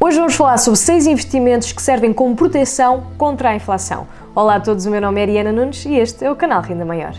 Hoje vamos falar sobre seis investimentos que servem como proteção contra a inflação. Olá a todos, o meu nome é Ariana Nunes e este é o canal Renda Maior.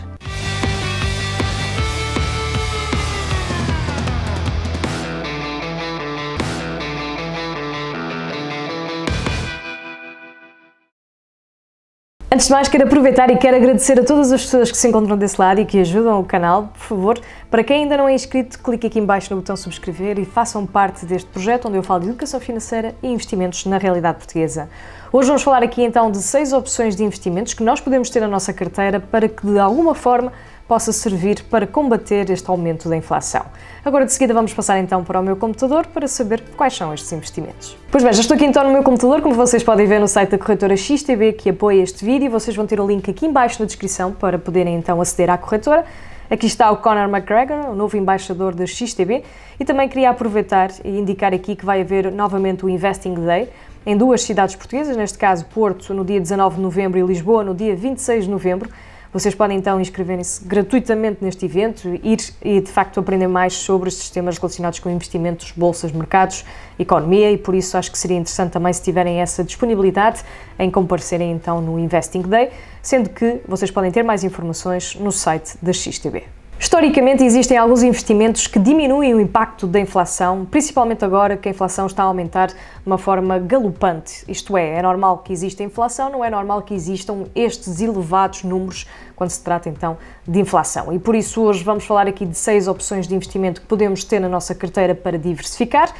Antes de mais, quero aproveitar e quero agradecer a todas as pessoas que se encontram desse lado e que ajudam o canal. Por favor, para quem ainda não é inscrito, clique aqui embaixo no botão subscrever e façam parte deste projeto onde eu falo de educação financeira e investimentos na realidade portuguesa. Hoje vamos falar aqui então de seis opções de investimentos que nós podemos ter na nossa carteira para que de alguma forma possa servir para combater este aumento da inflação. Agora de seguida vamos passar então para o meu computador para saber quais são estes investimentos. Pois bem, já estou aqui então no meu computador, como vocês podem ver no site da corretora XTB que apoia este vídeo, vocês vão ter o link aqui embaixo na descrição para poderem então aceder à corretora. Aqui está o Conor McGregor, o novo embaixador da XTB, e também queria aproveitar e indicar aqui que vai haver novamente o Investing Day em duas cidades portuguesas, neste caso Porto no dia 19 de novembro e Lisboa no dia 26 de novembro. Vocês podem então inscreverem-se gratuitamente neste evento ir, e de facto aprender mais sobre os sistemas relacionados com investimentos, bolsas, mercados, economia e por isso acho que seria interessante também se tiverem essa disponibilidade em comparecerem então no Investing Day, sendo que vocês podem ter mais informações no site da XTB. Historicamente, existem alguns investimentos que diminuem o impacto da inflação, principalmente agora que a inflação está a aumentar de uma forma galopante. Isto é, é normal que exista inflação, não é normal que existam estes elevados números quando se trata então de inflação. E por isso, hoje vamos falar aqui de seis opções de investimento que podemos ter na nossa carteira para diversificar.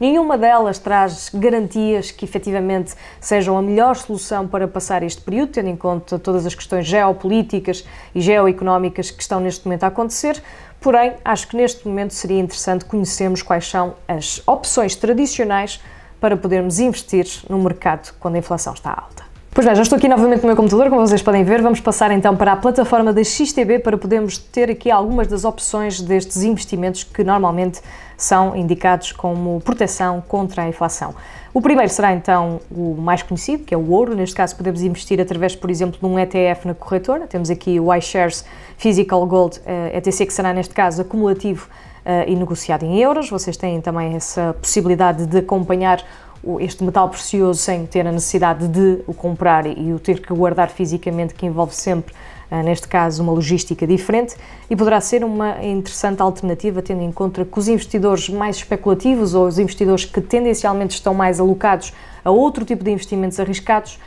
Nenhuma delas traz garantias que efetivamente sejam a melhor solução para passar este período, tendo em conta todas as questões geopolíticas e geoeconómicas que estão neste momento a acontecer. Porém, acho que neste momento seria interessante conhecermos quais são as opções tradicionais para podermos investir no mercado quando a inflação está alta. Pois bem, é, já estou aqui novamente no meu computador, como vocês podem ver, vamos passar então para a plataforma da XTB para podermos ter aqui algumas das opções destes investimentos que normalmente são indicados como proteção contra a inflação. O primeiro será então o mais conhecido, que é o ouro. Neste caso, podemos investir através, por exemplo, de um ETF na corretora. Temos aqui o iShares Physical Gold ETC, eh, que será neste caso acumulativo eh, e negociado em euros. Vocês têm também essa possibilidade de acompanhar este metal precioso sem ter a necessidade de o comprar e o ter que guardar fisicamente, que envolve sempre, ah, neste caso, uma logística diferente, e poderá ser uma interessante alternativa, tendo em conta que os investidores mais especulativos ou os investidores que tendencialmente estão mais alocados a outro tipo de investimentos arriscados,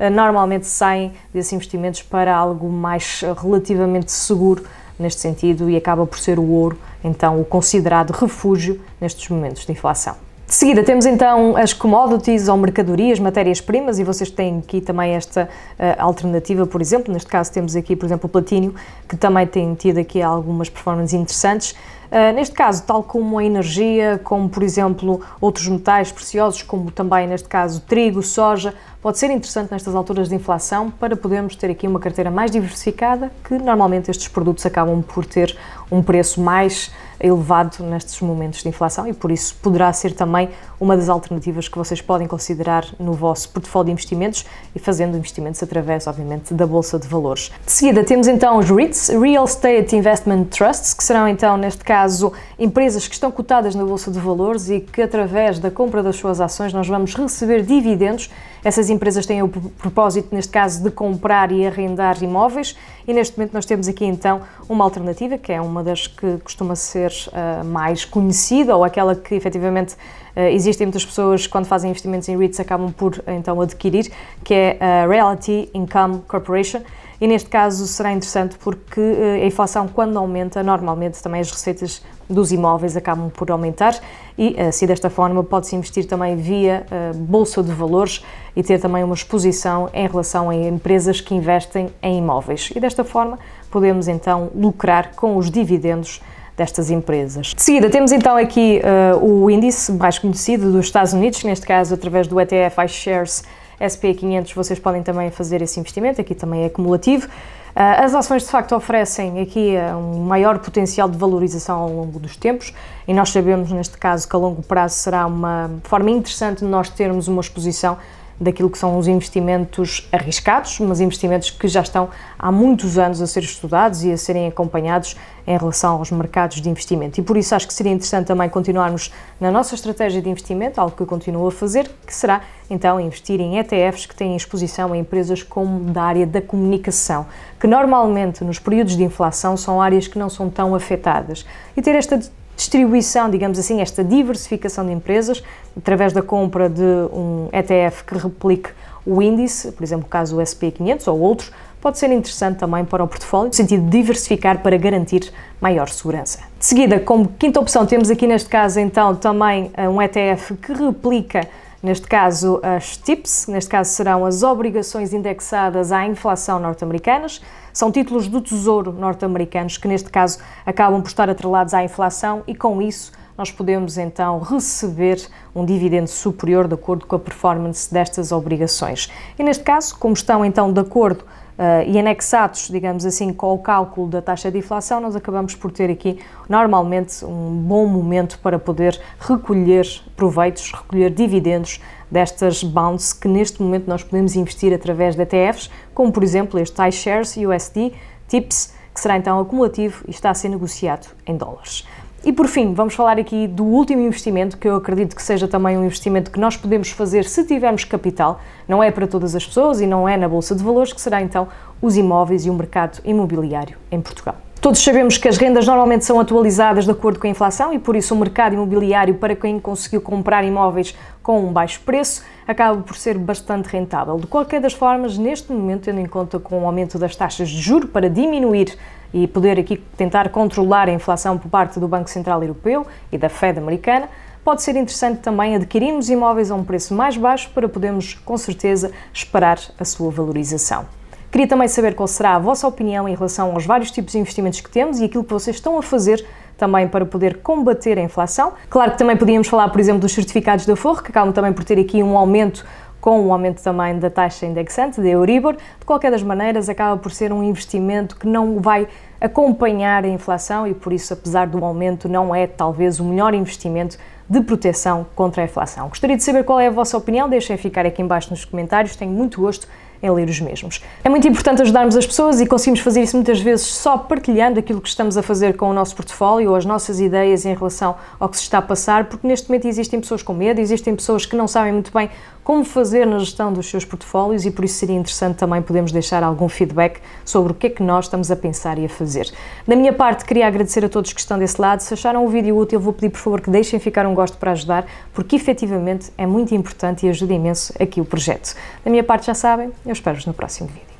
ah, normalmente saem desses investimentos para algo mais ah, relativamente seguro neste sentido e acaba por ser o ouro, então, o considerado refúgio nestes momentos de inflação. De seguida temos então as commodities ou mercadorias, matérias-primas, e vocês têm aqui também esta uh, alternativa, por exemplo, neste caso temos aqui, por exemplo, o platínio, que também tem tido aqui algumas performances interessantes. Uh, neste caso, tal como a energia, como por exemplo outros metais preciosos, como também neste caso trigo, soja, pode ser interessante nestas alturas de inflação para podermos ter aqui uma carteira mais diversificada, que normalmente estes produtos acabam por ter um preço mais elevado nestes momentos de inflação e por isso poderá ser também uma das alternativas que vocês podem considerar no vosso portfólio de investimentos e fazendo investimentos através, obviamente, da bolsa de valores. De seguida temos então os REITs, Real Estate Investment Trusts, que serão então neste caso empresas que estão cotadas na bolsa de valores e que através da compra das suas ações nós vamos receber dividendos. Essas empresas têm o propósito neste caso de comprar e arrendar imóveis e neste momento nós temos aqui então uma alternativa que é uma das que costuma ser talvez eh, mais conhecida ou aquela que efetivamente eh, existem muitas pessoas quando fazem investimentos em REITs acabam por então adquirir, que é a Reality Income Corporation. E neste caso será interessante porque eh, a inflação, quando aumenta, normalmente também as receitas dos imóveis acabam por aumentar e, assim desta forma, pode-se investir também via bolsa de valores e ter também uma exposição em relação a empresas que investem em imóveis. E desta forma podemos então lucrar com os dividendos destas empresas. De seguida, temos então aqui uh, o índice mais conhecido dos Estados Unidos, neste caso, através do ETF iShares SP500, vocês podem também fazer esse investimento, aqui também é acumulativo. Eh, as ações de facto oferecem aqui eh, um maior potencial de valorização ao longo dos tempos e nós sabemos neste caso que a longo prazo será uma forma interessante de nós termos uma exposição daquilo que são os investimentos arriscados, mas investimentos que já estão há muitos anos a ser estudados e a serem acompanhados em relação aos mercados de investimento. E por isso acho que seria interessante também continuarmos na nossa estratégia de investimento, algo que eu continuo a fazer, que será então investir em ETFs que têm exposição a empresas como da área da comunicação, que normalmente nos períodos de inflação são áreas que não são tão afetadas. E ter esta distribuição, digamos assim, esta diversificação de empresas através da compra de um ETF que replique o índice, por exemplo, o caso do SP500 ou outros, pode ser interessante também para o portfólio, no sentido de diversificar para garantir maior segurança. De seguida, como quinta opção, temos aqui neste caso então também um ETF que replica Neste caso, as TIPS, neste caso serão as obrigações indexadas à inflação norte-americanas, são títulos do Tesouro norte-americanos que, neste caso, acabam por estar atrelados à inflação e, com isso, nós podemos então receber um dividendo superior de acordo com a performance destas obrigações. E, neste caso, como estão então de acordo Uh, e anexados, digamos assim, com o cálculo da taxa de inflação, nós acabamos por ter aqui normalmente um bom momento para poder recolher proveitos, recolher dividendos destas bonds que neste momento nós podemos investir através de ETFs, como por exemplo este iShares USD TIPS, que será então acumulativo e está a ser negociado em dólares. E por fim, vamos falar aqui do último investimento, que eu acredito que seja também um investimento que nós podemos fazer se tivermos capital. Não é para todas as pessoas e não é na Bolsa de Valores, que será então os imóveis e o mercado imobiliário em Portugal. Todos sabemos que as rendas normalmente são atualizadas de acordo com a inflação e por isso o mercado imobiliário para quem conseguiu comprar imóveis com um baixo preço acaba por ser bastante rentável. De qualquer das formas, neste momento, tendo em conta com o aumento das taxas de juro para diminuir e poder aqui tentar controlar a inflação por parte do Banco Central Europeu e da Fed americana, pode ser interessante também adquirirmos imóveis a um preço mais baixo para podermos, com certeza, esperar a sua valorização. Queria também saber qual será a vossa opinião em relação aos vários tipos de investimentos que temos e aquilo que vocês estão a fazer também para poder combater a inflação. Claro que também podíamos falar, por exemplo, dos certificados da Forro que acabam também por ter aqui um aumento com o aumento também da taxa indexante, da Euribor. De qualquer das maneiras, acaba por ser um investimento que não vai acompanhar a inflação e, por isso, apesar do aumento, não é talvez o melhor investimento de proteção contra a inflação. Gostaria de saber qual é a vossa opinião, deixem ficar aqui embaixo nos comentários, tenho muito gosto em ler os mesmos. É muito importante ajudarmos as pessoas e conseguimos fazer isso muitas vezes só partilhando aquilo que estamos a fazer com o nosso portfólio ou as nossas ideias em relação ao que se está a passar, porque neste momento existem pessoas com medo, existem pessoas que não sabem muito bem como fazer na gestão dos seus portfólios e por isso seria interessante também podermos deixar algum feedback sobre o que é que nós estamos a pensar e a fazer. Da minha parte, queria agradecer a todos que estão desse lado. Se acharam o vídeo útil, vou pedir por favor que deixem ficar um gosto para ajudar, porque efetivamente é muito importante e ajuda imenso aqui o projeto. Da minha parte, já sabem, eu espero-vos no próximo vídeo.